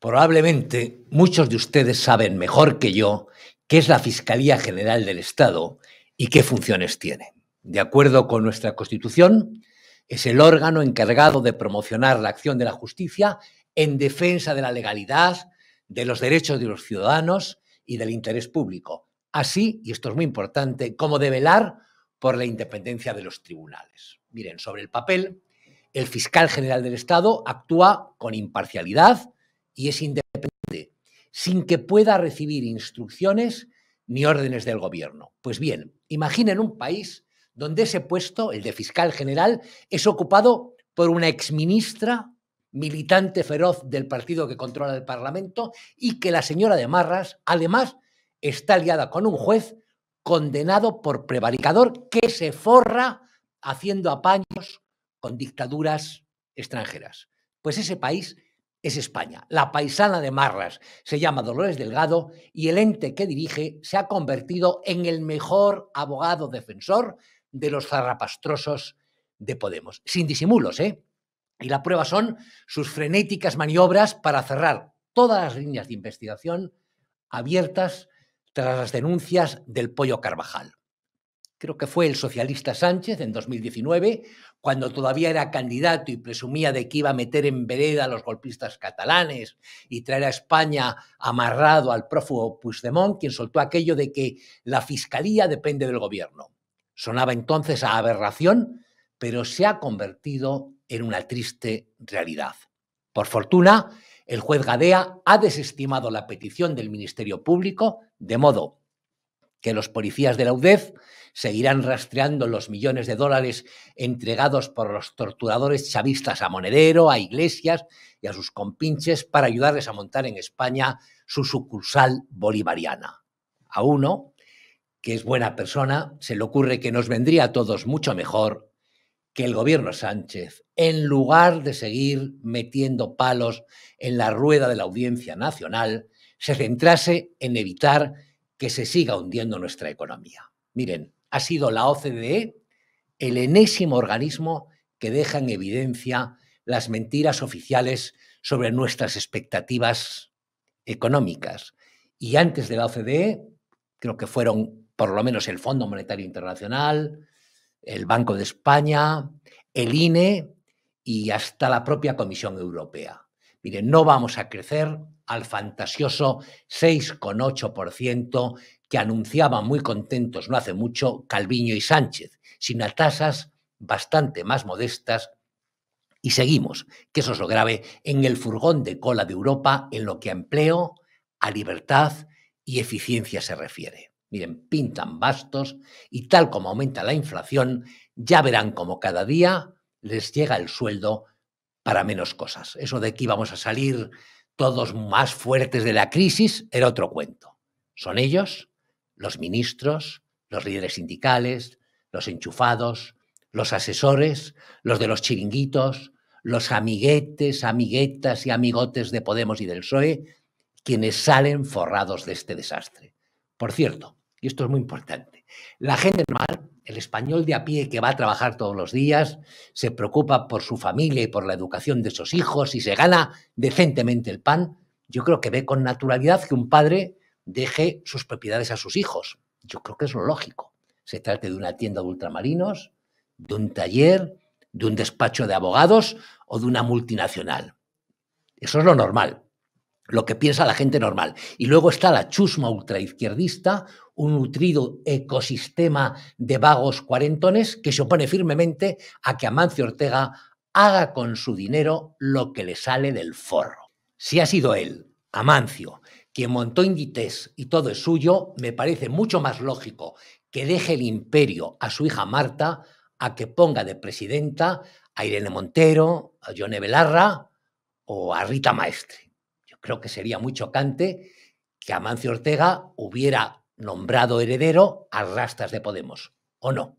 Probablemente muchos de ustedes saben mejor que yo qué es la Fiscalía General del Estado y qué funciones tiene. De acuerdo con nuestra Constitución, es el órgano encargado de promocionar la acción de la justicia en defensa de la legalidad, de los derechos de los ciudadanos y del interés público, así, y esto es muy importante, como de velar por la independencia de los tribunales. Miren, sobre el papel, el fiscal general del Estado actúa con imparcialidad, y es independiente, sin que pueda recibir instrucciones ni órdenes del gobierno. Pues bien, imaginen un país donde ese puesto, el de fiscal general, es ocupado por una exministra militante feroz del partido que controla el Parlamento y que la señora de Marras, además, está aliada con un juez condenado por prevaricador que se forra haciendo apaños con dictaduras extranjeras. Pues ese país es España. La paisana de Marras se llama Dolores Delgado y el ente que dirige se ha convertido en el mejor abogado defensor de los zarrapastrosos de Podemos. Sin disimulos, ¿eh? Y la prueba son sus frenéticas maniobras para cerrar todas las líneas de investigación abiertas tras las denuncias del pollo Carvajal creo que fue el socialista Sánchez en 2019, cuando todavía era candidato y presumía de que iba a meter en vereda a los golpistas catalanes y traer a España amarrado al prófugo Puigdemont, quien soltó aquello de que la fiscalía depende del gobierno. Sonaba entonces a aberración, pero se ha convertido en una triste realidad. Por fortuna, el juez Gadea ha desestimado la petición del Ministerio Público, de modo que los policías de la UDEF seguirán rastreando los millones de dólares entregados por los torturadores chavistas a Monedero, a Iglesias y a sus compinches para ayudarles a montar en España su sucursal bolivariana. A uno, que es buena persona, se le ocurre que nos vendría a todos mucho mejor que el gobierno Sánchez, en lugar de seguir metiendo palos en la rueda de la audiencia nacional, se centrase en evitar que se siga hundiendo nuestra economía. Miren, ha sido la OCDE el enésimo organismo que deja en evidencia las mentiras oficiales sobre nuestras expectativas económicas. Y antes de la OCDE, creo que fueron por lo menos el Fondo Monetario Internacional, el Banco de España, el INE y hasta la propia Comisión Europea. Miren, no vamos a crecer al fantasioso 6,8% que anunciaban muy contentos no hace mucho Calviño y Sánchez, sino a tasas bastante más modestas y seguimos, que eso es lo grave, en el furgón de cola de Europa en lo que a empleo, a libertad y eficiencia se refiere. Miren, pintan bastos y tal como aumenta la inflación, ya verán como cada día les llega el sueldo para menos cosas. Eso de que íbamos a salir todos más fuertes de la crisis era otro cuento. Son ellos, los ministros, los líderes sindicales, los enchufados, los asesores, los de los chiringuitos, los amiguetes, amiguetas y amigotes de Podemos y del PSOE, quienes salen forrados de este desastre. Por cierto, y esto es muy importante, la gente normal, el español de a pie que va a trabajar todos los días, se preocupa por su familia y por la educación de sus hijos y se gana decentemente el pan, yo creo que ve con naturalidad que un padre deje sus propiedades a sus hijos. Yo creo que es lo lógico. Se trate de una tienda de ultramarinos, de un taller, de un despacho de abogados o de una multinacional. Eso es lo normal lo que piensa la gente normal. Y luego está la chusma ultraizquierdista, un nutrido ecosistema de vagos cuarentones que se opone firmemente a que Amancio Ortega haga con su dinero lo que le sale del forro. Si ha sido él, Amancio, quien montó Inditex y todo es suyo, me parece mucho más lógico que deje el imperio a su hija Marta a que ponga de presidenta a Irene Montero, a Johnny Belarra o a Rita Maestre creo que sería muy chocante que Amancio Ortega hubiera nombrado heredero a rastas de Podemos, ¿o no?